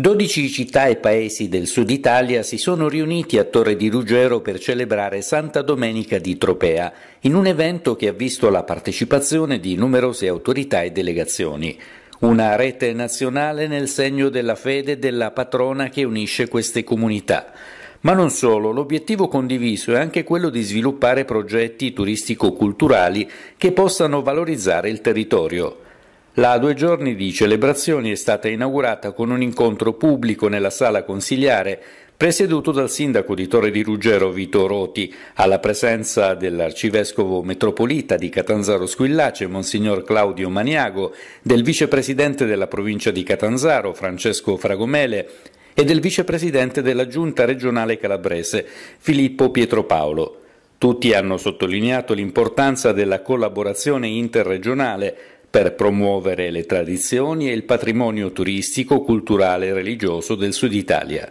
12 città e paesi del sud Italia si sono riuniti a Torre di Ruggero per celebrare Santa Domenica di Tropea, in un evento che ha visto la partecipazione di numerose autorità e delegazioni. Una rete nazionale nel segno della fede della patrona che unisce queste comunità. Ma non solo, l'obiettivo condiviso è anche quello di sviluppare progetti turistico-culturali che possano valorizzare il territorio. La due giorni di celebrazioni è stata inaugurata con un incontro pubblico nella sala consiliare presieduto dal sindaco di Torre di Ruggero Vito Roti, alla presenza dell'arcivescovo metropolita di Catanzaro Squillace, Monsignor Claudio Maniago, del vicepresidente della provincia di Catanzaro, Francesco Fragomele, e del vicepresidente della giunta regionale calabrese, Filippo Pietropaolo. Tutti hanno sottolineato l'importanza della collaborazione interregionale per promuovere le tradizioni e il patrimonio turistico, culturale e religioso del Sud Italia.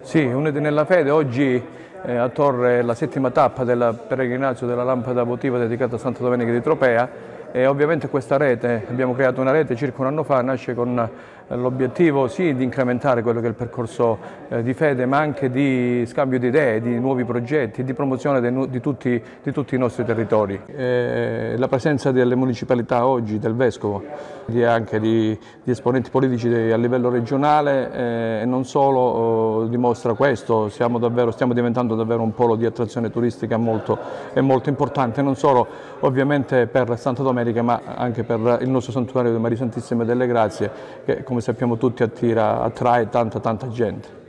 Sì, Uniti nella Fede oggi eh, a Torre la settima tappa del peregrinaggio della lampada votiva dedicata a Santa Domenica di Tropea e ovviamente questa rete, abbiamo creato una rete circa un anno fa, nasce con L'obiettivo sì di incrementare quello che è il percorso eh, di fede ma anche di scambio di idee, di nuovi progetti, di promozione di tutti, di tutti i nostri territori. E eh, la presenza delle municipalità oggi, del Vescovo, e anche di, di, esponenti politici a livello regionale eh, e non solo oh, dimostra questo, davvero, stiamo diventando davvero un polo di attrazione turistica molto, molto importante, non solo ovviamente per Santa Domenica ma anche per il nostro santuario di Maria Santissima delle Grazie che come come sappiamo tutti attira, attrae tanta tanta gente.